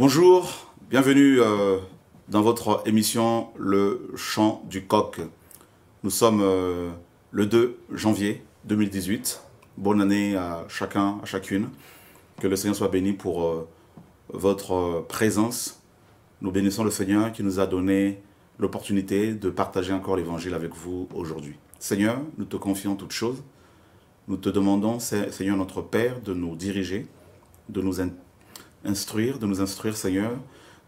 Bonjour, bienvenue euh, dans votre émission Le Chant du Coq. Nous sommes euh, le 2 janvier 2018. Bonne année à chacun, à chacune. Que le Seigneur soit béni pour euh, votre présence. Nous bénissons le Seigneur qui nous a donné l'opportunité de partager encore l'Évangile avec vous aujourd'hui. Seigneur, nous te confions toutes choses. Nous te demandons, Seigneur notre Père, de nous diriger, de nous instruire, de nous instruire, Seigneur,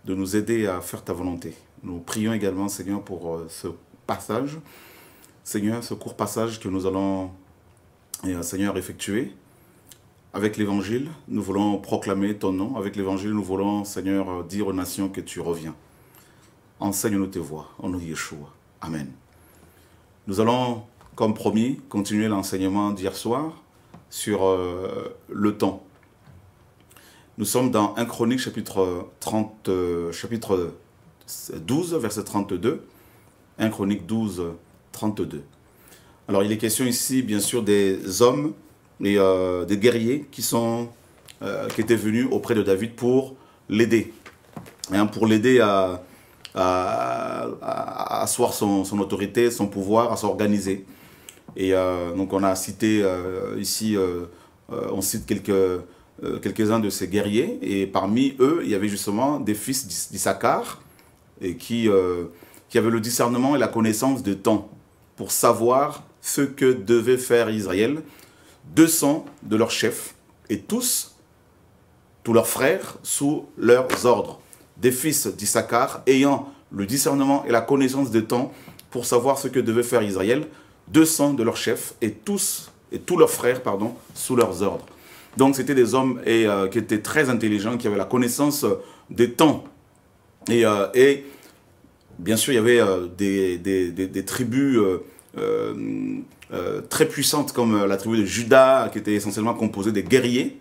de nous aider à faire ta volonté. Nous prions également, Seigneur, pour euh, ce passage, Seigneur, ce court passage que nous allons, euh, Seigneur, effectuer. Avec l'Évangile, nous voulons proclamer ton nom. Avec l'Évangile, nous voulons, Seigneur, euh, dire aux nations que tu reviens. Enseigne-nous tes voies, en nous Yeshua. Amen. Nous allons, comme promis, continuer l'enseignement d'hier soir sur le temps. Nous sommes dans 1 Chronique chapitre, 30, euh, chapitre 12, verset 32. 1 Chronique 12, 32. Alors il est question ici, bien sûr, des hommes et euh, des guerriers qui, sont, euh, qui étaient venus auprès de David pour l'aider, hein, pour l'aider à, asseoir son, autorité, son pouvoir, à s'organiser. Et donc on a cité ici, on cite quelques euh, quelques-uns de ces guerriers, et parmi eux, il y avait justement des fils d'Issachar, et qui, euh, qui avaient le discernement et la connaissance de temps pour savoir ce que devait faire Israël. 200 de leurs chefs, et tous, tous leurs frères, sous leurs ordres, des fils d'Issachar, ayant le discernement et la connaissance des temps pour savoir ce que devait faire Israël, 200 de leurs chefs, et tous, et tous leurs frères, pardon, sous leurs ordres. Donc c'était des hommes euh, qui étaient très intelligents, qui avaient la connaissance euh, des temps. Euh, et, bien sûr, il y avait des, tribus très puissantes comme la tribu de Judas, qui était essentiellement composée de guerriers.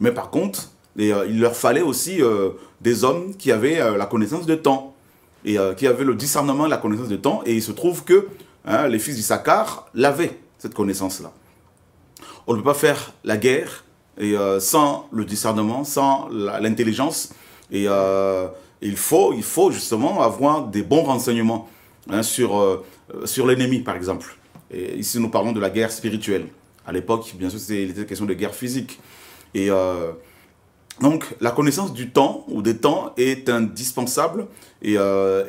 Mais par contre, il leur fallait aussi des hommes qui avaient la connaissance des temps, et qui avaient le discernement, la connaissance des temps. Et il se trouve que hein, les fils d'Issachar l'avaient, cette connaissance-là. On ne peut pas faire la guerre et euh, sans le discernement, sans l'intelligence. Et euh, il, faut, il faut justement avoir des bons renseignements hein, sur, euh, sur l'ennemi, par exemple. Et ici, nous parlons de la guerre spirituelle. À l'époque, bien sûr, il était question de guerre physique. Et donc, la connaissance du temps ou des temps est indispensable et,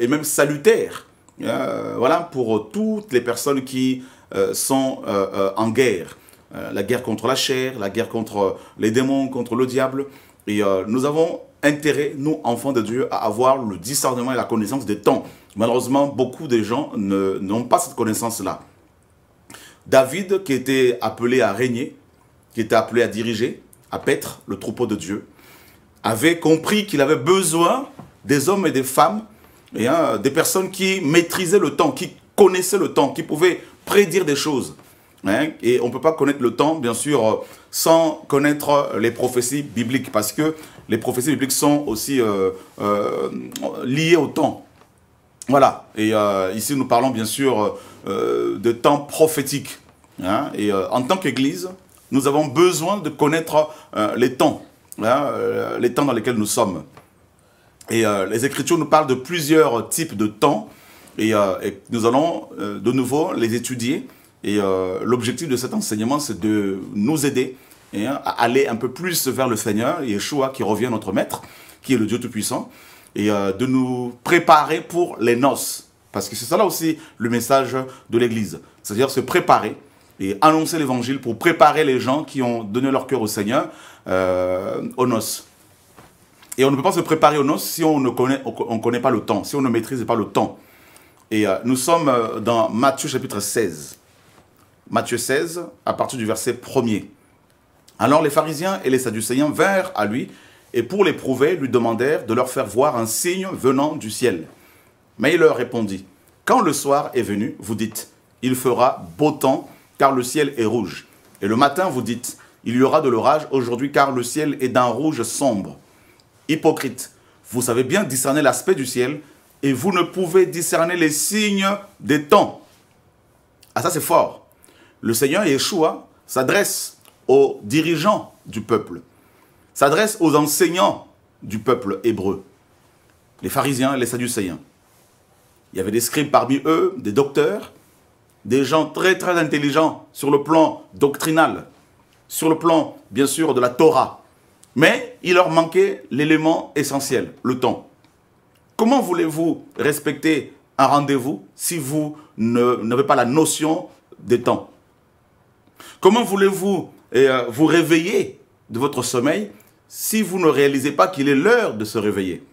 même salutaire. voilà, pour toutes les personnes qui sont en guerre. Euh, la guerre contre la chair, la guerre contre euh, les démons, contre le diable. Et euh, nous avons intérêt, nous, enfants de Dieu, à avoir le discernement et la connaissance des temps. Malheureusement, beaucoup de gens n'ont pas cette connaissance-là. David, qui était appelé à régner, qui était appelé à diriger, à paître le troupeau de Dieu, avait compris qu'il avait besoin des hommes et des femmes, et, hein, des personnes qui maîtrisaient le temps, qui connaissaient le temps, qui pouvaient prédire des choses. Hein, et on ne peut pas connaître le temps, bien sûr, euh, sans connaître euh, les prophéties bibliques, parce que les prophéties bibliques sont aussi euh, liées au temps. Voilà, et ici nous parlons bien sûr de temps prophétique. Hein, et en tant qu'Église, nous avons besoin de connaître les temps, hein, les temps dans lesquels nous sommes. Et les Écritures nous parlent de plusieurs types de temps, et nous allons de nouveau les étudier et euh, l'objectif de cet enseignement, c'est de nous aider hein, à aller un peu plus vers le Seigneur, Yeshua qui revient notre maître, qui est le Dieu Tout-Puissant, et euh, de nous préparer pour les noces. Parce que c'est ça là aussi le message de l'Église, c'est-à-dire se préparer et annoncer l'évangile pour préparer les gens qui ont donné leur cœur au Seigneur euh, aux noces. Et on ne peut pas se préparer aux noces si on ne connaît, on connaît pas le temps, si on ne maîtrise pas le temps. Et nous sommes dans Matthieu chapitre 16. Matthieu 16, à partir du verset 1er. Alors les pharisiens et les sadducéens vinrent à lui et pour l'éprouver lui demandèrent de leur faire voir un signe venant du ciel. Mais il leur répondit, Quand le soir est venu, vous dites, Il fera beau temps, car le ciel est rouge. Et le matin, vous dites, Il y aura de l'orage aujourd'hui, car le ciel est d'un rouge sombre. Hypocrite, vous savez bien discerner l'aspect du ciel, et vous ne pouvez discerner les signes des temps. Ah ça c'est fort le Seigneur Yeshua s'adresse aux dirigeants du peuple, s'adresse aux enseignants du peuple hébreu, les pharisiens et les sadducéens. Il y avait des scribes parmi eux, des docteurs, des gens très très intelligents sur le plan doctrinal, sur le plan bien sûr de la Torah. Mais il leur manquait l'élément essentiel, le temps. Comment voulez-vous respecter un rendez-vous si vous n'avez pas la notion des temps Comment voulez-vous euh, vous réveiller de votre sommeil si vous ne réalisez pas qu'il est l'heure de se réveiller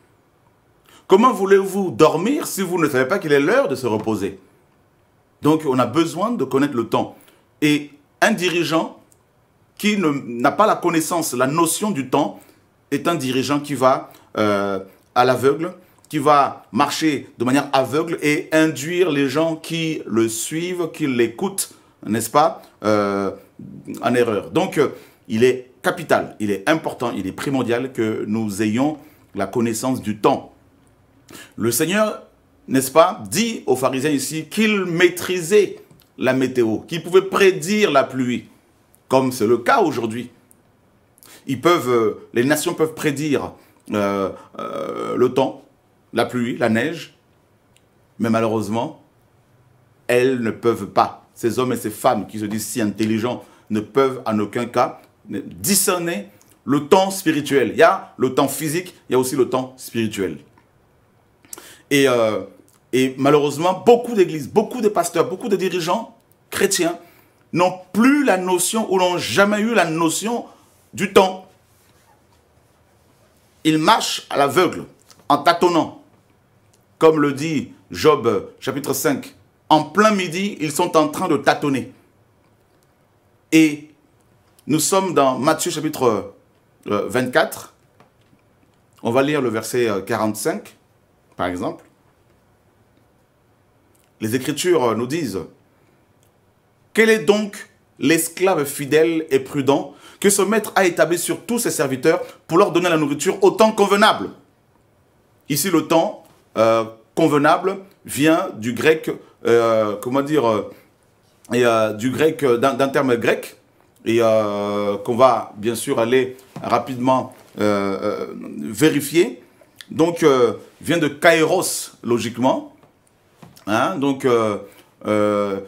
Comment voulez-vous dormir si vous ne savez pas qu'il est l'heure de se reposer Donc on a besoin de connaître le temps. Et un dirigeant qui n'a pas la connaissance, la notion du temps, est un dirigeant qui va euh, à l'aveugle, qui va marcher de manière aveugle et induire les gens qui le suivent, qui l'écoutent n'est-ce pas, euh, en erreur. Donc, euh, il est capital, il est important, il est primordial que nous ayons la connaissance du temps. Le Seigneur, n'est-ce pas, dit aux pharisiens ici qu'ils maîtrisaient la météo, qu'ils pouvaient prédire la pluie, comme c'est le cas aujourd'hui. Ils peuvent, euh, les nations peuvent prédire le temps, la pluie, la neige, mais malheureusement, elles ne peuvent pas ces hommes et ces femmes qui se disent si intelligents ne peuvent en aucun cas discerner le temps spirituel. Il y a le temps physique, il y a aussi le temps spirituel. Et, euh, malheureusement, beaucoup d'églises, beaucoup de pasteurs, beaucoup de dirigeants chrétiens n'ont plus la notion ou n'ont jamais eu la notion du temps. Ils marchent à l'aveugle, en tâtonnant. Comme le dit Job euh, chapitre 5, en plein midi, ils sont en train de tâtonner. Et nous sommes dans Matthieu chapitre 24. Euh, On va lire le verset 45, euh, par exemple. Les Écritures euh, nous disent, Quel est donc l'esclave fidèle et prudent que ce maître a établi sur tous ses serviteurs pour leur donner la nourriture au temps convenable Ici, le temps convenable vient du grec euh, comment dire, euh, et, euh, du grec, d'un terme grec, et qu'on va bien sûr aller rapidement vérifier. Donc, vient de kairos, logiquement. Hein, donc,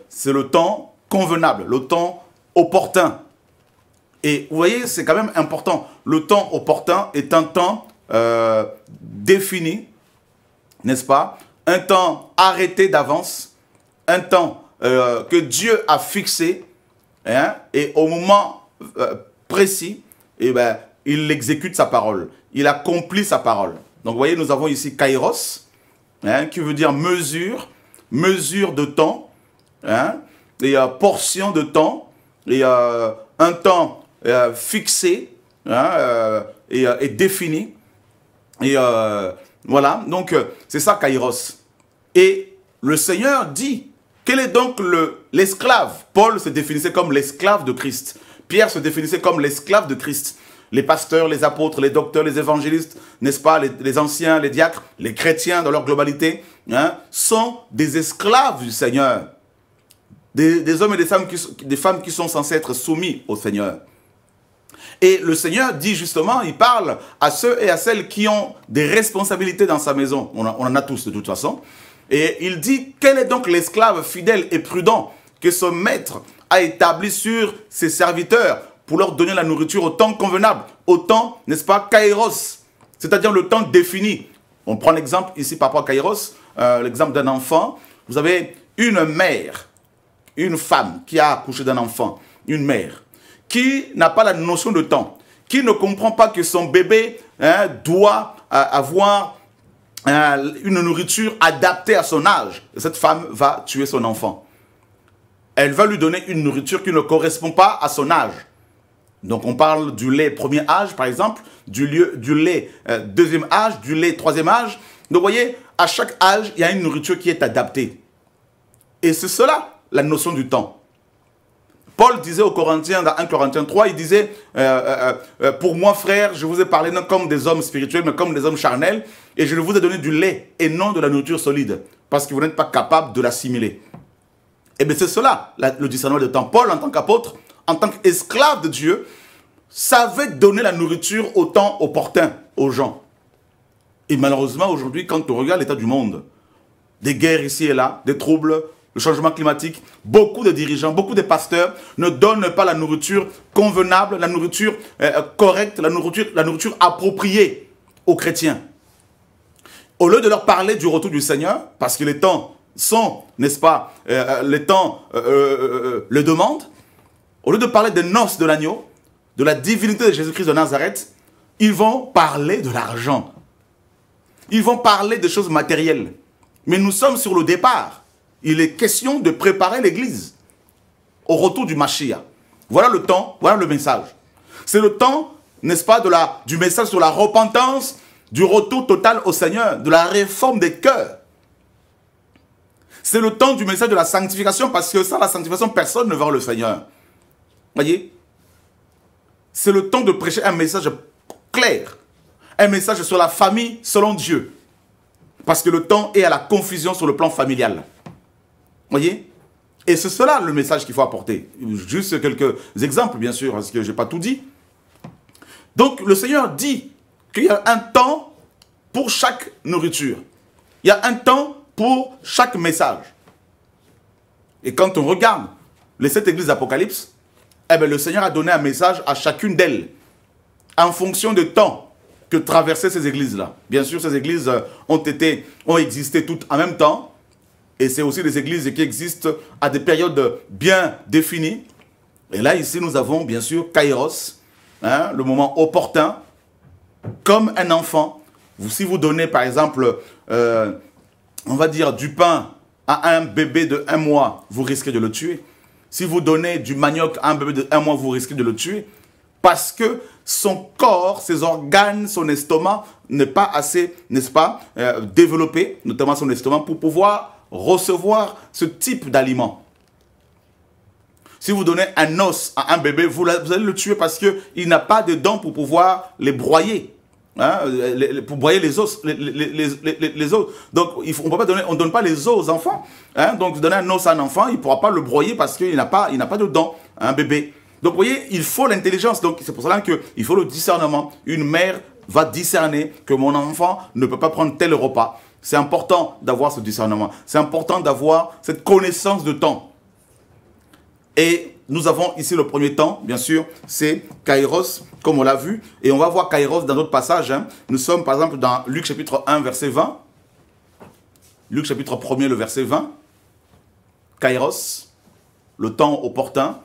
c'est le temps convenable, le temps opportun. Et vous voyez, c'est quand même important. Le temps opportun est un temps défini, n'est-ce pas Un temps arrêté d'avance un temps euh, que Dieu a fixé, hein, et au moment euh, précis, eh ben, il exécute sa parole, il accomplit sa parole. Donc vous voyez, nous avons ici kairos, hein, qui veut dire mesure, mesure de temps, hein, et euh, portion de temps, et un temps fixé et, défini. Et voilà, donc c'est ça kairos. Et le Seigneur dit quel est donc l'esclave Paul se définissait comme l'esclave de Christ. Pierre se définissait comme l'esclave de Christ. Les pasteurs, les apôtres, les docteurs, les évangélistes, n'est-ce pas, les, anciens, les diacres, les chrétiens dans leur globalité, hein, sont des esclaves du Seigneur. Des, hommes et des femmes, qui, des femmes qui sont censés être soumis au Seigneur. Et le Seigneur dit justement, il parle à ceux et à celles qui ont des responsabilités dans sa maison. on en a tous de toute façon. Et il dit, quel est donc l'esclave fidèle et prudent que son maître a établi sur ses serviteurs pour leur donner la nourriture au temps convenable, au temps, n'est-ce pas, kairos, c'est-à-dire le temps défini. On prend l'exemple ici par rapport à kairos, euh, l'exemple d'un enfant. Vous avez une mère, une femme qui a accouché d'un enfant, une mère, qui n'a pas la notion de temps, qui ne comprend pas que son bébé hein, doit euh, avoir euh, une nourriture adaptée à son âge. Cette femme va tuer son enfant. Elle va lui donner une nourriture qui ne correspond pas à son âge. Donc on parle du lait premier âge, par exemple, du, lieu, du lait euh, deuxième âge, du lait troisième âge. Donc vous voyez, à chaque âge, il y a une nourriture qui est adaptée. Et c'est cela, la notion du temps. Paul disait aux Corinthiens, dans 1 Corinthiens 3, il disait, euh, euh, euh, pour moi frère, je vous ai parlé non comme des hommes spirituels, mais comme des hommes charnels, et je vous ai donné du lait et non de la nourriture solide, parce que vous n'êtes pas capable de l'assimiler. Et eh bien c'est cela, le discernement de temps. Paul, en tant qu'apôtre, en tant qu'esclave de Dieu, savait donner la nourriture au temps opportun aux gens. Et malheureusement, aujourd'hui, quand on regarde l'état du monde, des guerres ici et là, des troubles, le changement climatique, beaucoup de dirigeants, beaucoup de pasteurs ne donnent pas la nourriture convenable, la nourriture euh, euh, correcte, la nourriture, la nourriture appropriée aux chrétiens. Au lieu de leur parler du retour du Seigneur, parce que les temps sont, n'est-ce pas, euh, les temps le demandent, au lieu de parler des noces de l'agneau, de la divinité de Jésus-Christ de Nazareth, ils vont parler de l'argent. Ils vont parler de choses matérielles. Mais nous sommes sur le départ. Il est question de préparer l'Église au retour du Mashiach. Voilà le temps, voilà le message. C'est le temps, n'est-ce pas, du message sur la repentance, du retour total au Seigneur, de la réforme des cœurs. C'est le temps du message de la sanctification, parce que sans la sanctification, personne ne verra le Seigneur. Voyez C'est le temps de prêcher un message clair, un message sur la famille selon Dieu. Parce que le temps est à la confusion sur le plan familial voyez Et c'est cela le message qu'il faut apporter. Juste quelques exemples, bien sûr, parce que je n'ai pas tout dit. Donc, le Seigneur dit qu'il y a un temps pour chaque nourriture. Il y a un temps pour chaque message. Et quand on regarde les sept églises d'Apocalypse, eh ben, le Seigneur a donné un message à chacune d'elles, en fonction du temps que traversaient ces églises-là. Bien sûr, ces églises euh, ont, été, ont existé toutes en même temps, et c'est aussi des églises qui existent à des périodes bien définies. Et là, ici, nous avons bien sûr Kairos, hein, le moment opportun, comme un enfant. Vous, si vous donnez, par exemple, euh, on va dire, du pain à un bébé de un mois, vous risquez de le tuer. Si vous donnez du manioc à un bébé de un mois, vous risquez de le tuer. Parce que son corps, ses organes, son estomac n'est pas assez, n'est-ce pas, euh, développé, notamment son estomac, pour pouvoir recevoir ce type d'aliments. Si vous donnez un os à un bébé, vous, allez le tuer parce qu'il n'a pas de dents pour pouvoir les broyer. Hein, pour broyer les os, les, os. Donc, on ne donne pas les os aux enfants. Hein. donc, vous donnez un os à un enfant, il ne pourra pas le broyer parce qu'il n'a pas, pas de dents, un bébé. Donc, vous voyez, il faut l'intelligence. Donc, c'est pour cela qu'il faut le discernement. Une mère va discerner que mon enfant ne peut pas prendre tel repas. C'est important d'avoir ce discernement. C'est important d'avoir cette connaissance de temps. Et nous avons ici le premier temps, bien sûr, c'est Kairos, comme on l'a vu. Et on va voir Kairos dans d'autres passages. Hein. Nous sommes par exemple dans Luc chapitre 1, verset 20. Luc chapitre 1, le verset 20. Kairos, le temps opportun.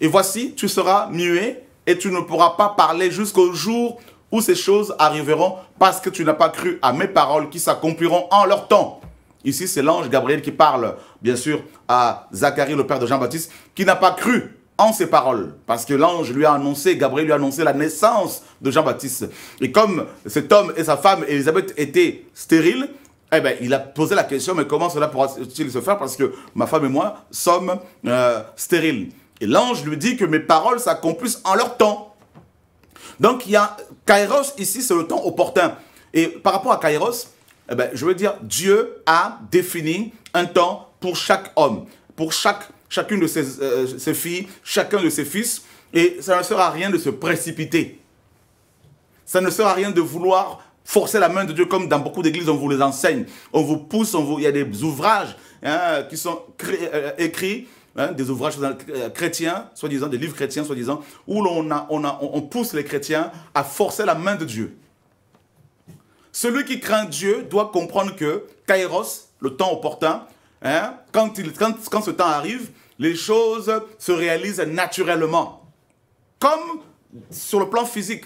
Et voici, tu seras muet et tu ne pourras pas parler jusqu'au jour où ces choses arriveront parce que tu n'as pas cru à mes paroles qui s'accompliront en leur temps. Ici, c'est l'ange Gabriel qui parle, bien sûr, à Zacharie, le père de Jean-Baptiste, qui n'a pas cru en ses paroles. Parce que l'ange lui a annoncé, Gabriel lui a annoncé la naissance de Jean-Baptiste. Et comme cet homme et sa femme, Élisabeth, étaient stériles, eh bien, il a posé la question, mais comment cela pourra-t-il se faire Parce que ma femme et moi sommes euh, stériles. Et l'ange lui dit que mes paroles s'accomplissent en leur temps. Donc, il y a Kairos ici, c'est le temps opportun. Et par rapport à Kairos, eh ben, je veux dire, Dieu a défini un temps pour chaque homme, pour chaque, chacune de euh, ses, filles, chacun de ses fils. Et ça ne sert à rien de se précipiter. Ça ne sert à rien de vouloir forcer la main de Dieu comme dans beaucoup d'églises, on vous les enseigne. On vous pousse, on vous... il y a des ouvrages hein, qui sont euh, écrits Hein, des ouvrages euh, chrétiens, soi-disant, des livres chrétiens, soi-disant, où on, pousse les chrétiens à forcer la main de Dieu. Celui qui craint Dieu doit comprendre que Kairos, le temps opportun, hein, quand, ce temps arrive, les choses se réalisent naturellement. Comme sur le plan physique.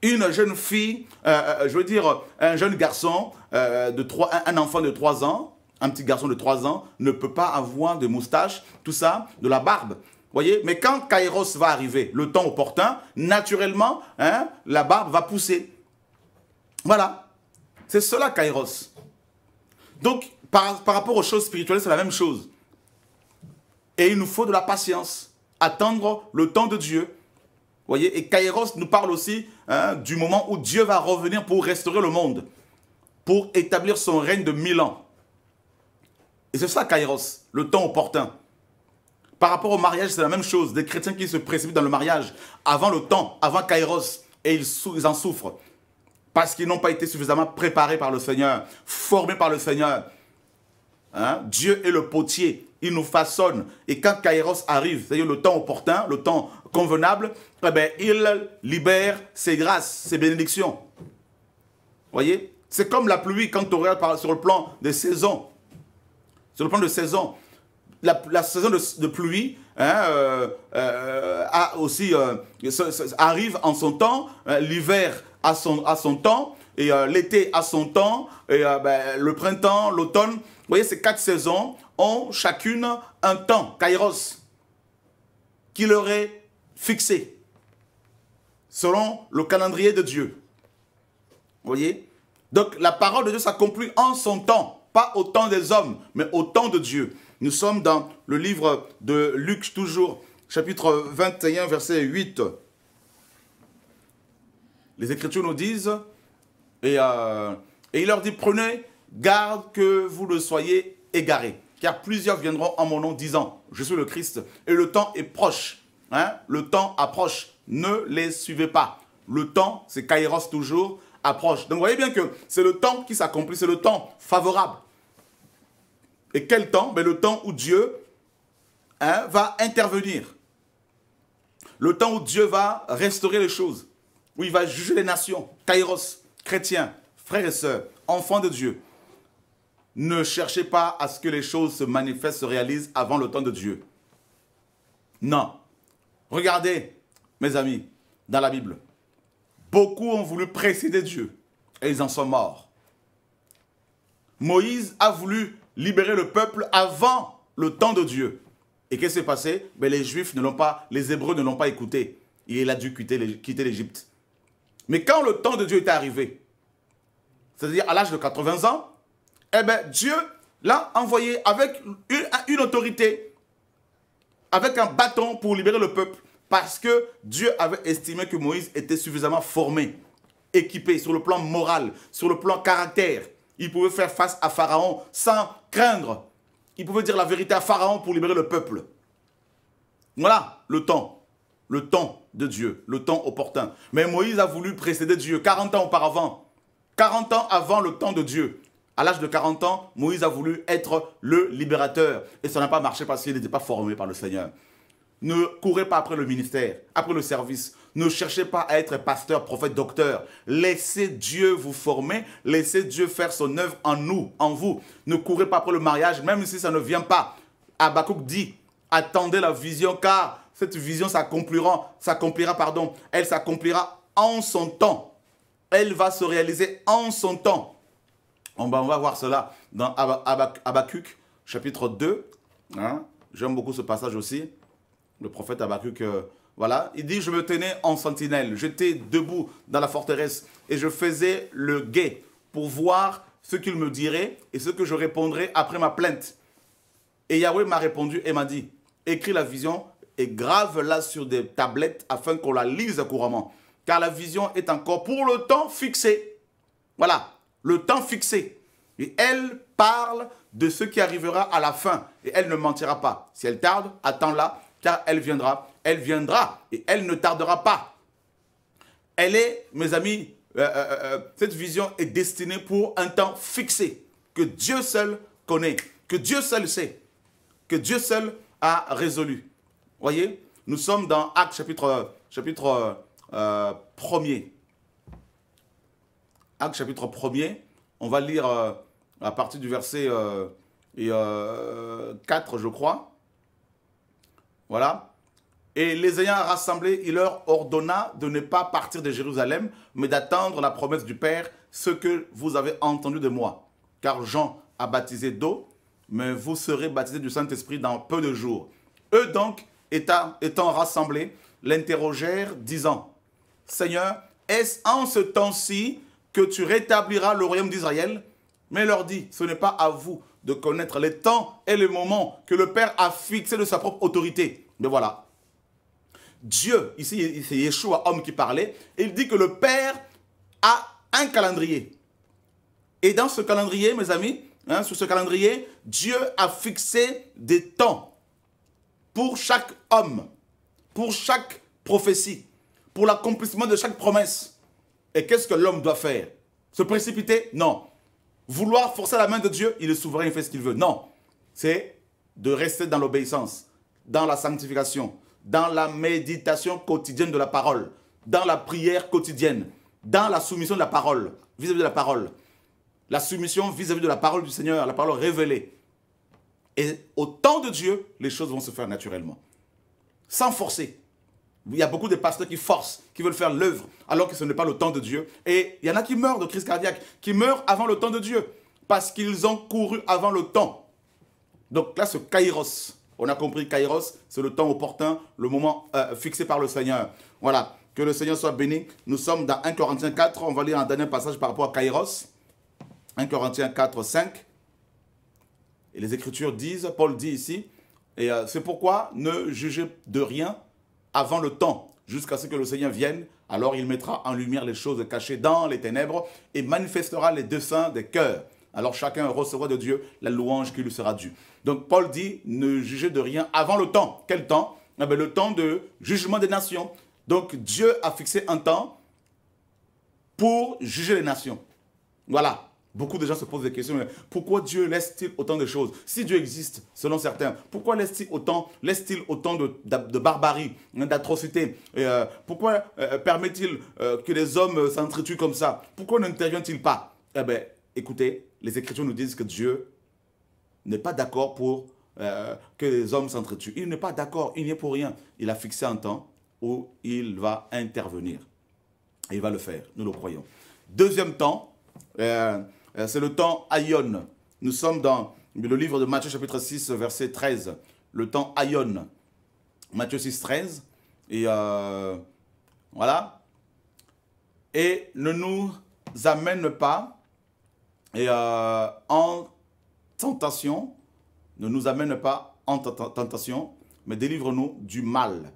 Une jeune fille, euh, euh, je veux dire, un jeune garçon, un enfant de 3 ans, un petit garçon de 3 ans ne peut pas avoir de moustache, tout ça, de la barbe. Voyez Mais quand Kairos va arriver, le temps opportun, naturellement, hein, la barbe va pousser. Voilà. C'est cela, Kairos. Donc, par, rapport aux choses spirituelles, c'est la même chose. Et il nous faut de la patience. Attendre le temps de Dieu. Voyez Et Kairos nous parle aussi hein, du moment où Dieu va revenir pour restaurer le monde, pour établir son règne de mille ans. Et c'est ça, Kairos, le temps opportun. Par rapport au mariage, c'est la même chose. Des chrétiens qui se précipitent dans le mariage avant le temps, avant Kairos, et ils, en souffrent. Parce qu'ils n'ont pas été suffisamment préparés par le Seigneur, formés par le Seigneur. Hein? Dieu est le potier, il nous façonne. Et quand Kairos arrive, c'est-à-dire le temps opportun, le temps convenable, eh ben, il libère ses grâces, ses bénédictions. Voyez C'est comme la pluie quand on regarde sur le plan des saisons. Sur le plan de saison, la, saison de, pluie hein, euh, euh, euh, arrive en son temps, hein, l'hiver a son, son temps, et l'été a son temps, et ben, le printemps, l'automne. Vous voyez, ces quatre saisons ont chacune un temps, kairos, qui leur est fixé selon le calendrier de Dieu. Vous voyez Donc la parole de Dieu s'accomplit en son temps. Pas au temps des hommes, mais au temps de Dieu. Nous sommes dans le livre de Luc, toujours, chapitre 21, verset 8. Les Écritures nous disent, et, euh, et il leur dit, prenez garde que vous ne soyez égarés, car plusieurs viendront en mon nom disant, je suis le Christ, et le temps est proche. Hein? Le temps approche, ne les suivez pas. Le temps, c'est Kairos toujours, approche. Donc vous voyez bien que c'est le temps qui s'accomplit, c'est le temps favorable. Et quel temps Mais ben, Le temps où Dieu hein, va intervenir. Le temps où Dieu va restaurer les choses. Où il va juger les nations. Kairos, chrétiens, frères et sœurs, enfants de Dieu. Ne cherchez pas à ce que les choses se manifestent, se réalisent avant le temps de Dieu. Non. Regardez, mes amis, dans la Bible. Beaucoup ont voulu précéder Dieu et ils en sont morts. Moïse a voulu libérer le peuple avant le temps de Dieu. Et qu'est-ce qui s'est passé ben, Les Juifs ne l'ont pas, les Hébreux ne l'ont pas écouté. Et il a dû quitter l'Égypte. Mais quand le temps de Dieu était arrivé, c'est-à-dire à l'âge de 80 ans, eh ben, Dieu l'a envoyé avec une autorité, avec un bâton pour libérer le peuple. Parce que Dieu avait estimé que Moïse était suffisamment formé, équipé sur le plan moral, sur le plan caractère. Il pouvait faire face à Pharaon sans craindre. Il pouvait dire la vérité à Pharaon pour libérer le peuple. Voilà le temps. Le temps de Dieu, le temps opportun. Mais Moïse a voulu précéder Dieu 40 ans auparavant. 40 ans avant le temps de Dieu. À l'âge de 40 ans, Moïse a voulu être le libérateur. Et ça n'a pas marché parce qu'il n'était pas formé par le Seigneur. Ne courez pas après le ministère, après le service. Ne cherchez pas à être pasteur, prophète, docteur. Laissez Dieu vous former. Laissez Dieu faire son œuvre en nous, en vous. Ne courez pas après le mariage, même si ça ne vient pas. Habakkuk dit, attendez la vision, car cette vision s'accomplira, s'accomplira, pardon, elle s'accomplira en son temps. Elle va se réaliser en son temps. Ben, on va, on voir cela dans Habakkuk, chapitre 2. Hein. J'aime beaucoup ce passage aussi le prophète a battu que euh, voilà, il dit, je me tenais en sentinelle, j'étais debout dans la forteresse et je faisais le guet pour voir ce qu'il me dirait et ce que je répondrais après ma plainte. Et Yahweh m'a répondu et m'a dit, écris la vision et grave-la sur des tablettes afin qu'on la lise couramment. Car la vision est encore pour le temps fixé. Voilà, le temps fixé. Et elle parle de ce qui arrivera à la fin. Et elle ne mentira pas. Si elle tarde, attends-la car elle viendra, elle viendra et elle ne tardera pas. Elle est, mes amis, euh, euh, euh, cette vision est destinée pour un temps fixé, que Dieu seul connaît, que Dieu seul sait, que Dieu seul a résolu. Voyez, nous sommes dans Acte chapitre, chapitre 1er. Acte chapitre 1er, on va lire à partir du verset et, 4, je crois. Voilà. Et les ayant rassemblés, il leur ordonna de ne pas partir de Jérusalem, mais d'attendre la promesse du Père, ce que vous avez entendu de moi. Car Jean a baptisé d'eau, mais vous serez baptisés du Saint-Esprit dans peu de jours. Eux donc, étant, rassemblés, l'interrogèrent, disant, Seigneur, est-ce en ce temps-ci que tu rétabliras le royaume d'Israël Mais il leur dit, ce n'est pas à vous de connaître les temps et les moments que le Père a fixés de sa propre autorité. Mais voilà. Dieu, ici c'est Yeshua, homme qui parlait, il dit que le Père a un calendrier. Et dans ce calendrier, mes amis, hein, sur ce calendrier, Dieu a fixé des temps pour chaque homme, pour chaque prophétie, pour l'accomplissement de chaque promesse. Et qu'est-ce que l'homme doit faire Se précipiter Non vouloir forcer la main de Dieu, il est souverain, il fait ce qu'il veut. Non, c'est de rester dans l'obéissance, dans la sanctification, dans la méditation quotidienne de la parole, dans la prière quotidienne, dans la soumission de la parole, vis-à-vis de la parole. La soumission vis-à-vis -vis de la parole du Seigneur, la parole révélée. Et au temps de Dieu, les choses vont se faire naturellement, sans forcer. Il y a beaucoup de pasteurs qui forcent, qui veulent faire l'œuvre, alors que ce n'est pas le temps de Dieu. Et il y en a qui meurent de crise cardiaque, qui meurent avant le temps de Dieu, parce qu'ils ont couru avant le temps. Donc là, ce kairos, on a compris, kairos, c'est le temps opportun, le moment euh, fixé par le Seigneur. Voilà, que le Seigneur soit béni. Nous sommes dans 1 Corinthiens 4, on va lire un dernier passage par rapport à kairos. 1 Corinthiens 4, 5. Et les Écritures disent, Paul dit ici, et euh, c'est pourquoi ne jugez de rien avant le temps, jusqu'à ce que le Seigneur vienne, alors il mettra en lumière les choses cachées dans les ténèbres et manifestera les desseins des cœurs. Alors chacun recevra de Dieu la louange qui lui sera due. Donc Paul dit, ne jugez de rien avant le temps. Quel temps ah ben, Le temps de jugement des nations. Donc Dieu a fixé un temps pour juger les nations. Voilà. Beaucoup de gens se posent des questions. Mais pourquoi Dieu laisse-t-il autant de choses Si Dieu existe, selon certains, pourquoi laisse-t-il autant, laisse autant de, barbarie, hein, d'atrocité euh, Pourquoi euh, euh, permet-il que les hommes s'entretuent comme ça Pourquoi n'intervient-il pas Eh bien, écoutez, les Écritures nous disent que Dieu n'est pas d'accord pour que les hommes s'entretuent. Il n'est pas d'accord, il n'y est pour rien. Il a fixé un temps où il va intervenir. Et il va le faire, nous le croyons. Deuxième temps, euh, c'est le temps aïon. Nous sommes dans le livre de Matthieu chapitre 6, verset 13. Le temps aïon, Matthieu 6, 13. Et euh, voilà. Et ne nous amène pas euh, en tentation. Ne nous amène pas en tentation, mais délivre-nous du mal.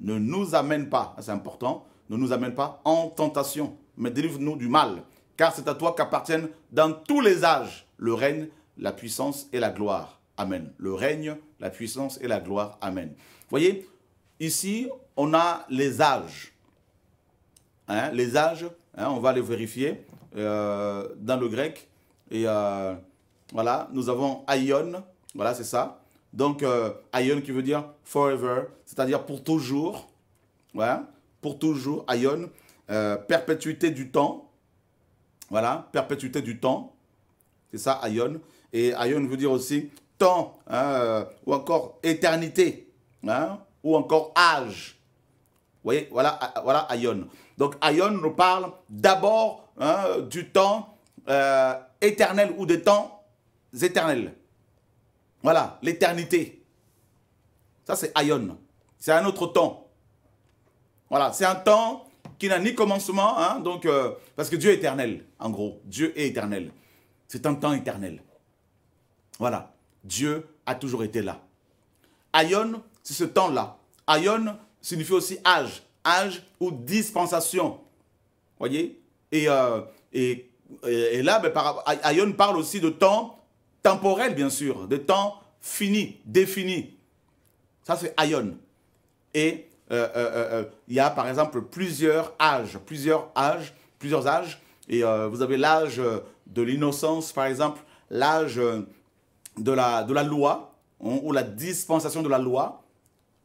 Ne nous amène pas, c'est important, ne nous amène pas en tentation, mais délivre-nous du mal car c'est à toi qu'appartiennent dans tous les âges le règne, la puissance et la gloire. Amen. Le règne, la puissance et la gloire. Amen. Vous voyez, ici, on a les âges. Hein, les âges, hein, on va les vérifier euh, dans le grec. Et euh, voilà, nous avons Aion, voilà, c'est ça. Donc, euh, Aion qui veut dire forever, c'est-à-dire pour toujours. Voilà. pour toujours, Aion, perpétuité du temps. Voilà, perpétuité du temps. C'est ça, ayon. Et ayon veut dire aussi temps, hein, euh, ou encore éternité, hein, ou encore âge. Vous voyez, voilà, euh, voilà Donc ayon nous parle d'abord hein, du temps euh, éternel ou des temps éternels. Voilà, l'éternité. Ça, c'est ayon. C'est un autre temps. Voilà, c'est un temps qui n'a ni commencement, hein, donc, euh, parce que Dieu est éternel, en gros. Dieu est éternel. C'est un temps éternel. Voilà. Dieu a toujours été là. Aion, c'est ce temps-là. Aion signifie aussi âge, âge ou dispensation. Voyez et, euh, là, ben, Ayon Aion parle aussi de temps temporel, bien sûr, de temps fini, défini. Ça, c'est Aion. Et euh, euh, euh, il y a par exemple plusieurs âges, plusieurs âges, plusieurs âges. Et vous avez l'âge de l'innocence, par exemple, l'âge de la, de la loi, hein, ou la dispensation de la loi,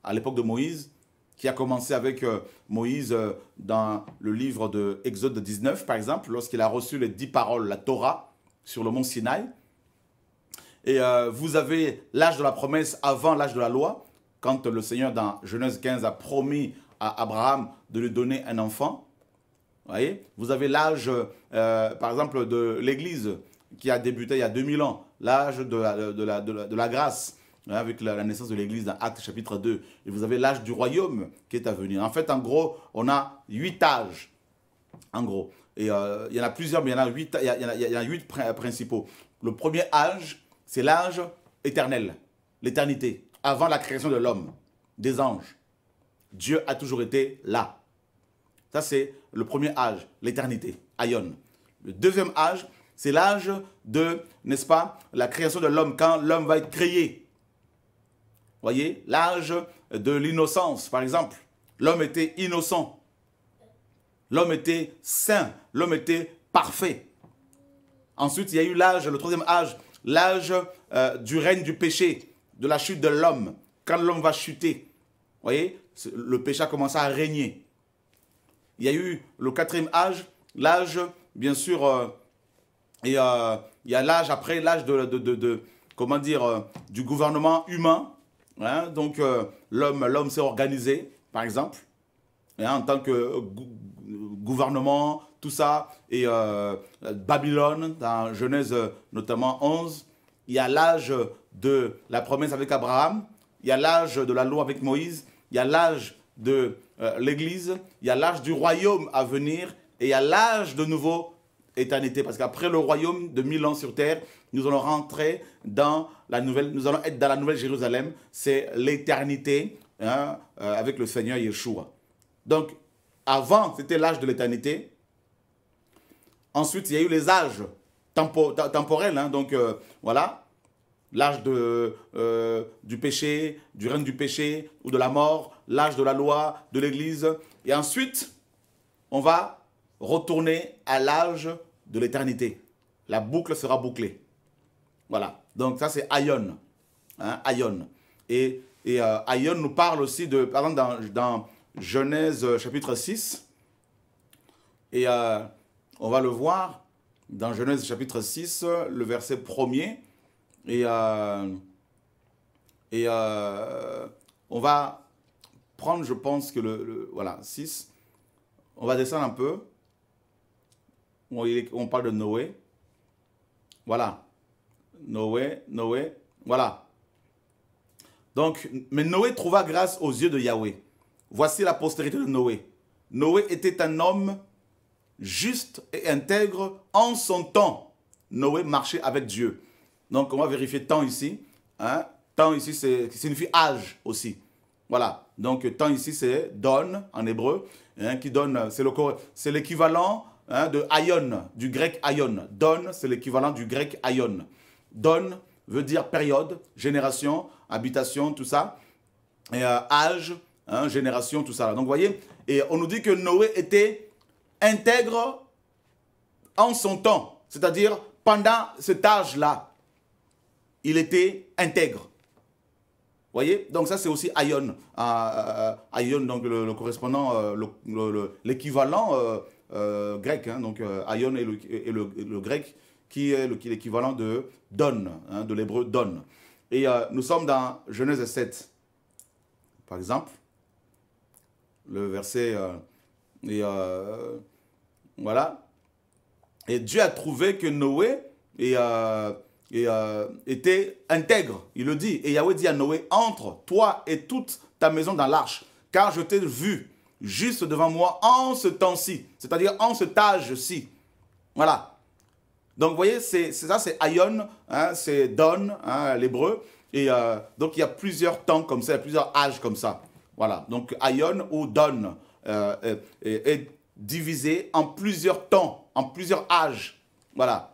à l'époque de Moïse, qui a commencé avec Moïse dans le livre de Exode 19, par exemple, lorsqu'il a reçu les dix paroles, la Torah, sur le mont Sinaï. Et vous avez l'âge de la promesse avant l'âge de la loi quand le Seigneur, dans Genèse 15, a promis à Abraham de lui donner un enfant. Vous voyez Vous avez l'âge, euh, par exemple, de l'Église qui a débuté il y a 2000 ans, l'âge de la, grâce, hein, avec la, naissance de l'Église dans Actes chapitre 2. Et vous avez l'âge du royaume qui est à venir. En fait, en gros, on a huit âges. En gros. Et euh, il y en a plusieurs, mais il y en a huit, il y en a huit principaux. Le premier âge, c'est l'âge éternel, l'éternité avant la création de l'homme, des anges. Dieu a toujours été là. Ça, c'est le premier âge, l'éternité, Aion. Le deuxième âge, c'est l'âge de, n'est-ce pas, la création de l'homme, quand l'homme va être créé. Voyez, l'âge de l'innocence, par exemple. L'homme était innocent. L'homme était saint. L'homme était parfait. Ensuite, il y a eu l'âge, le troisième âge, l'âge euh, du règne du péché de la chute de l'homme, quand l'homme va chuter, voyez, le péché a commencé à régner. Il y a eu le quatrième âge, l'âge, bien sûr, euh, et euh, il y a l'âge après l'âge de, de, comment dire, euh, du gouvernement humain. Hein. donc l'homme, l'homme s'est organisé, par exemple, hein, en tant que gouvernement, tout ça. Et Babylone, dans Genèse notamment 11, il y a l'âge de la promesse avec Abraham, il y a l'âge de la loi avec Moïse, il y a l'âge de euh, l'Église, il y a l'âge du royaume à venir, et il y a l'âge de nouveau éternité, parce qu'après le royaume de mille ans sur terre, nous allons rentrer dans la nouvelle, nous allons être dans la nouvelle Jérusalem, c'est l'éternité hein, euh, avec le Seigneur Yeshua. Donc, avant, c'était l'âge de l'éternité. Ensuite, il y a eu les âges Temporel, hein. donc euh, voilà, l'âge de, euh, du péché, du règne du péché ou de la mort, l'âge de la loi, de l'Église. Et ensuite, on va retourner à l'âge de l'éternité. La boucle sera bouclée. Voilà. Donc ça, c'est Aïon Hein, Et, et euh, nous parle aussi de, par dans, Genèse chapitre 6. Et on va le voir dans Genèse chapitre 6, le verset premier. Et, euh, et euh, on va prendre, je pense que le, Voilà, 6. On va descendre un peu. On, on parle de Noé. Voilà. Noé, Noé. Voilà. Donc, mais Noé trouva grâce aux yeux de Yahweh. Voici la postérité de Noé. Noé était un homme juste et intègre en son temps. Noé marchait avec Dieu. Donc on va vérifier temps ici. Hein. Temps ici, c'est signifie âge aussi. Voilà. Donc temps ici, c'est donne en hébreu, hein, qui donne, c'est le c'est l'équivalent hein, de aion, du grec aion. Donne, c'est l'équivalent du grec aion. Donne veut dire période, génération, habitation, tout ça, et euh, âge, génération, tout ça. Donc vous voyez, et on nous dit que Noé était intègre en son temps, c'est-à-dire pendant cet âge-là, il était intègre. Voyez Donc ça c'est aussi Aion. Aion, euh, euh, donc le, correspondant, l'équivalent grec. donc Aion est, le, grec qui est l'équivalent de Don, hein, de l'hébreu Don. Et euh, nous sommes dans Genèse 7, par exemple, le verset... et, Mm. Voilà. Et Dieu a trouvé que Noé euh, euh, était intègre. Il le dit. Et Yahweh dit à Noé, entre toi et toute ta maison dans l'arche, car je t'ai vu juste devant moi en ce temps-ci, c'est-à-dire en cet âge-ci. Voilà. Donc, vous voyez, c'est ça, c'est Aion, hein, c'est Don, hein, l'hébreu. Et euh, donc, il y a plusieurs temps comme ça, il y a plusieurs âges comme ça. Voilà, donc Aion ou Don divisé en plusieurs temps, en plusieurs âges. Voilà.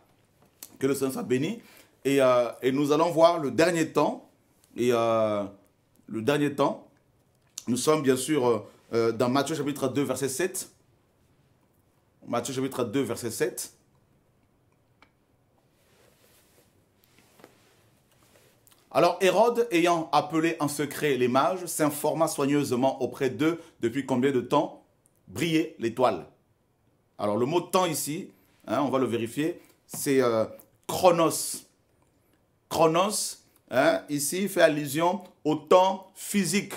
Que le Seigneur soit béni. Et, euh, nous allons voir le dernier temps. Et euh, le dernier temps, nous sommes bien sûr euh, dans Matthieu chapitre 2, verset 7. Matthieu chapitre 2, verset 7. Alors Hérode, ayant appelé en secret les mages, s'informa soigneusement auprès d'eux depuis combien de temps briller l'étoile. Alors le mot temps ici, hein, on va le vérifier, c'est euh, chronos. Chronos, hein, ici, fait allusion au temps physique,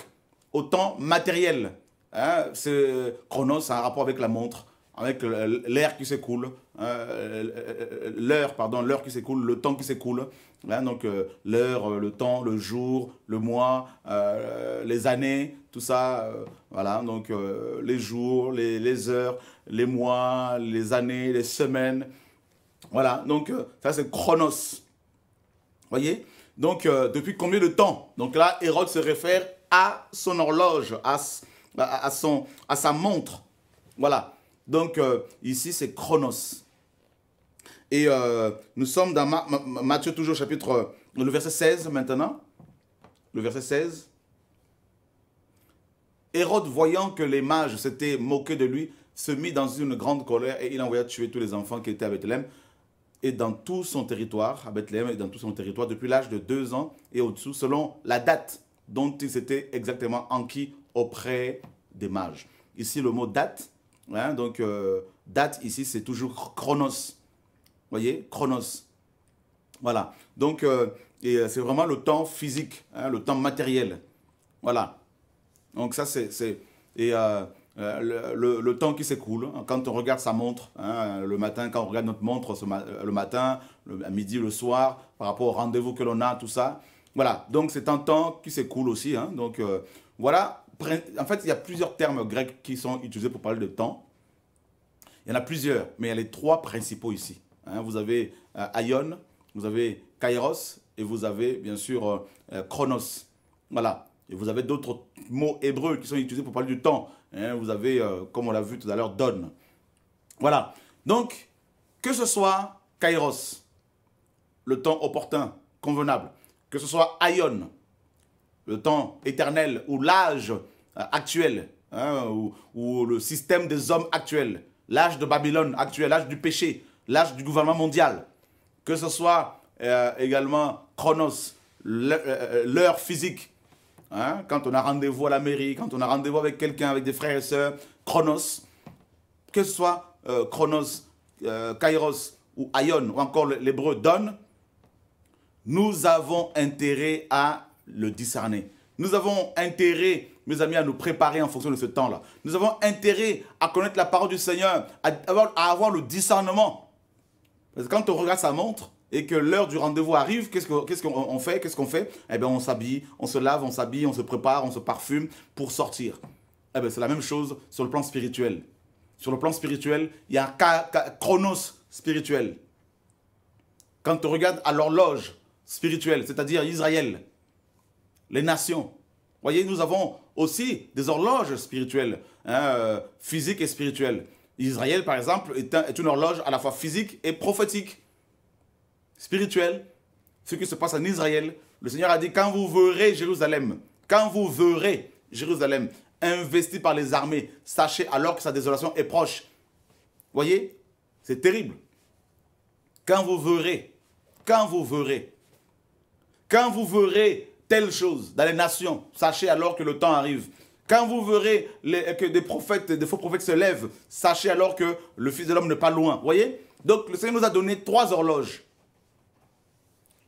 au temps matériel. Hein, c'est chronos, c'est un rapport avec la montre, avec l'air qui s'écoule, euh, l'heure, pardon, l'heure qui s'écoule, le temps qui s'écoule. donc euh, l'heure, le temps, le jour, le mois, les années, tout ça, euh, voilà, donc euh, les jours, les, heures, les mois, les années, les semaines, voilà, donc euh, ça c'est chronos, voyez Donc depuis combien de temps Donc là, Hérode se réfère à son horloge, à, à, son, à sa montre, voilà. Donc ici c'est chronos. Et nous sommes dans Matthieu toujours chapitre, le verset 16 maintenant, le verset 16. Hérode, voyant que les mages s'étaient moqués de lui, se mit dans une grande colère et il envoya tuer tous les enfants qui étaient à Bethléem et dans tout son territoire, à Bethléem et dans tout son territoire, depuis l'âge de deux ans et au-dessous, selon la date dont il s'était exactement enquis auprès des mages. Ici, le mot date, hein, donc euh, date ici, c'est toujours chronos. voyez, chronos. Voilà. Donc, euh, et euh, c'est vraiment le temps physique, hein, le temps matériel. Voilà. Donc ça, c'est... Et euh, euh, le, temps qui s'écoule, hein. quand on regarde sa montre, hein, le matin, quand on regarde notre montre ce le matin, à midi, le soir, par rapport au rendez-vous que l'on a, tout ça. Voilà, donc c'est un temps qui s'écoule aussi. Hein. donc euh, voilà, en fait, il y a plusieurs termes grecs qui sont utilisés pour parler de temps. Il y en a plusieurs, mais il y a les trois principaux ici. vous avez Aion, vous avez Kairos et vous avez bien sûr Chronos. Voilà, et vous avez d'autres mots hébreux qui sont utilisés pour parler du temps. Hein. vous avez, euh, comme on l'a vu tout à l'heure, donne. Voilà. Donc, que ce soit kairos, le temps opportun, convenable, que ce soit aion, le temps éternel ou l'âge euh, actuel, hein, ou, le système des hommes actuels, l'âge de Babylone actuel, l'âge du péché, l'âge du gouvernement mondial, que ce soit euh, également chronos, l'heure physique, Hein, quand on a rendez-vous à la mairie, quand on a rendez-vous avec quelqu'un, avec des frères et sœurs, Chronos, que ce soit Chronos, euh, euh, Kairos ou Aion ou encore l'hébreu donne, nous avons intérêt à le discerner. Nous avons intérêt, mes amis, à nous préparer en fonction de ce temps-là. Nous avons intérêt à connaître la parole du Seigneur, à avoir, à avoir le discernement. Parce que quand on regarde sa montre, et que l'heure du rendez-vous arrive, qu'est-ce qu'on fait Qu'est-ce qu'on fait Eh bien, on s'habille, on se lave, on s'habille, on se prépare, on se parfume pour sortir. Eh ben, c'est la même chose sur le plan spirituel. Sur le plan spirituel, il y a un chronos spirituel. Quand tu regardes à l'horloge spirituelle, c'est-à-dire Israël, les nations, voyez, nous avons aussi des horloges spirituelles, hein, euh, physiques et spirituelles. Israël, par exemple, est une horloge à la fois physique et prophétique spirituel, ce qui se passe en Israël, le Seigneur a dit, quand vous verrez Jérusalem, quand vous verrez Jérusalem investie par les armées, sachez alors que sa désolation est proche. Voyez, c'est terrible. Quand vous verrez, quand vous verrez, quand vous verrez telle chose dans les nations, sachez alors que le temps arrive. Quand vous verrez que des prophètes, des faux prophètes se lèvent, sachez alors que le Fils de l'homme n'est pas loin. Voyez Donc le Seigneur nous a donné trois horloges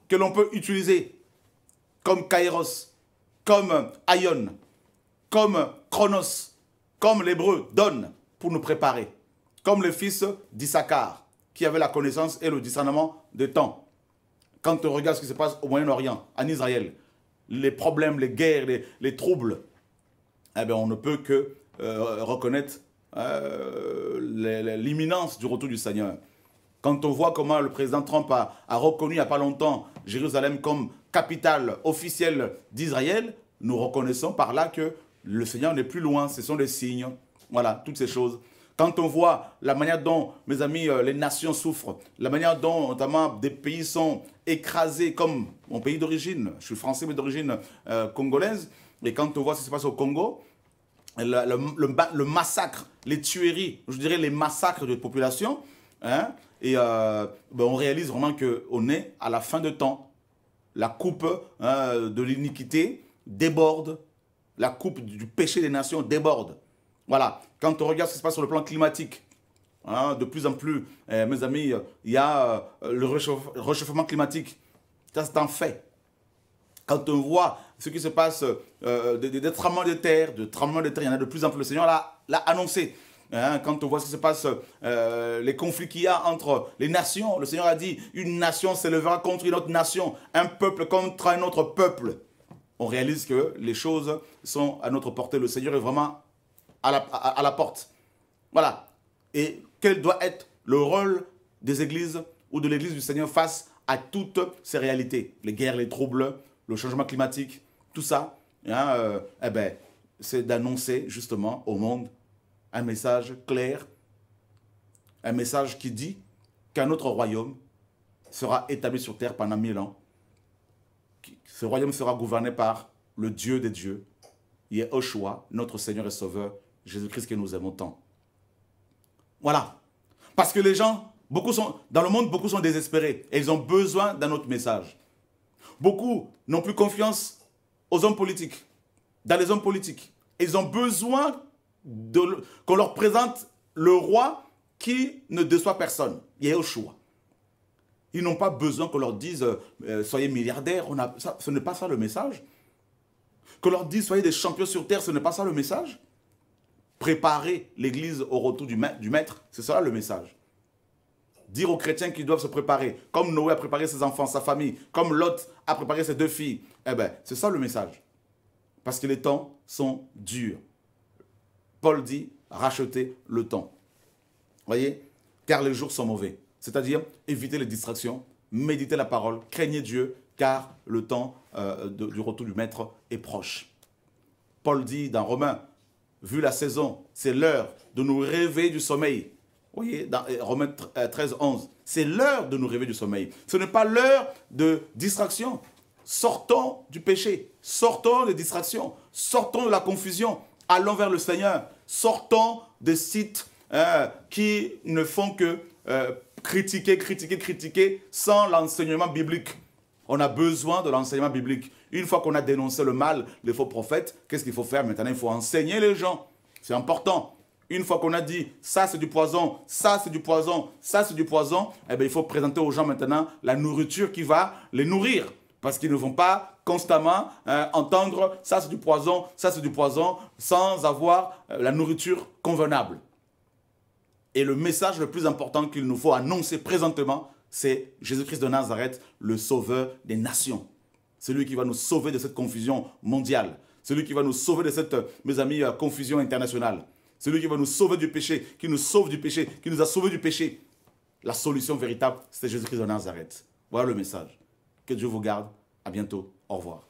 que l'on peut utiliser comme Kairos, comme Aion, comme Chronos, comme l'hébreu donne pour nous préparer, comme le fils d'Issachar qui avait la connaissance et le discernement des temps. Quand on regarde ce qui se passe au Moyen-Orient, en Israël, les problèmes, les guerres, les, troubles, eh ben, on ne peut que euh, reconnaître euh, l'imminence du retour du Seigneur. Quand on voit comment le président Trump a, reconnu il n'y a pas longtemps Jérusalem comme capitale officielle d'Israël, nous reconnaissons par là que le Seigneur n'est plus loin. Ce sont des signes. Voilà, toutes ces choses. Quand on voit la manière dont, mes amis, euh, les nations souffrent, la manière dont notamment des pays sont écrasés, comme mon pays d'origine, je suis français mais d'origine euh, congolaise, et quand on voit ce qui se passe au Congo, le, massacre, les tueries, je dirais les massacres de population, hein, et euh, ben, on réalise vraiment qu'on est à la fin de temps. La coupe hein, de l'iniquité déborde. La coupe du péché des nations déborde. Voilà. Quand on regarde ce qui se passe sur le plan climatique, hein, de plus en plus, eh, mes amis, il y a euh, le réchauffement climatique. Ça, c'est un fait. Quand on voit ce qui se passe, euh, des, de terre, de tremblements de terre, il y en a de plus en plus. Le Seigneur l'a annoncé. Hein, quand on voit ce qui se passe, euh, les conflits qu'il y a entre les nations, le Seigneur a dit, une nation s'élèvera contre une autre nation, un peuple contre un autre peuple. On réalise que les choses sont à notre portée. Le Seigneur est vraiment à la, à, la porte. Voilà. Et quel doit être le rôle des églises ou de l'église du Seigneur face à toutes ces réalités Les guerres, les troubles, le changement climatique, tout ça, hein, euh, eh ben, c'est d'annoncer justement au monde un message clair, un message qui dit qu'un autre royaume sera établi sur terre pendant mille ans. Ce royaume sera gouverné par le Dieu des dieux, choix. notre Seigneur et Sauveur, Jésus-Christ que nous aimons tant. Voilà. Parce que les gens, beaucoup sont, dans le monde, beaucoup sont désespérés et ils ont besoin d'un autre message. Beaucoup n'ont plus confiance aux hommes politiques, dans les hommes politiques. Ils ont besoin qu'on leur présente le roi qui ne déçoit personne, Il a choix. Ils n'ont pas besoin qu'on leur dise euh, euh, soyez milliardaires, on a, ce n'est pas ça le message. Qu'on leur dise soyez des champions sur terre, ce n'est pas ça le message. Préparer l'église au retour du, maître, c'est ça le message. Dire aux chrétiens qu'ils doivent se préparer, comme Noé a préparé ses enfants, sa famille, comme Lot a préparé ses deux filles, eh ben, c'est ça le message. Parce que les temps sont durs. Paul dit, rachetez le temps. Voyez Car les jours sont mauvais. C'est-à-dire, éviter les distractions, méditer la parole, craignez Dieu, car le temps euh, du retour du Maître est proche. Paul dit dans Romains, vu la saison, c'est l'heure de nous rêver du sommeil. Vous voyez, dans euh, Romains 13, 11, euh, c'est l'heure de nous rêver du sommeil. Ce n'est pas l'heure de distraction. Sortons du péché, sortons des distractions, sortons de la confusion, Allons vers le Seigneur. Sortons des sites euh, qui ne font que euh, critiquer, critiquer, critiquer sans l'enseignement biblique. On a besoin de l'enseignement biblique. Une fois qu'on a dénoncé le mal, les faux prophètes, qu'est-ce qu'il faut faire maintenant Il faut enseigner les gens. C'est important. Une fois qu'on a dit ça c'est du poison, ça c'est du poison, ça c'est du poison, eh bien, il faut présenter aux gens maintenant la nourriture qui va les nourrir. Parce qu'ils ne vont pas constamment euh, entendre ça c'est du poison, ça c'est du poison, sans avoir euh, la nourriture convenable. Et le message le plus important qu'il nous faut annoncer présentement, c'est Jésus-Christ de Nazareth, le sauveur des nations. Celui qui va nous sauver de cette confusion mondiale. Celui qui va nous sauver de cette, euh, mes amis, confusion internationale. Celui qui va nous sauver du péché, qui nous sauve du péché, qui nous a sauvés du péché. La solution véritable, c'est Jésus-Christ de Nazareth. Voilà le message. Que Dieu vous garde. À bientôt. Au revoir.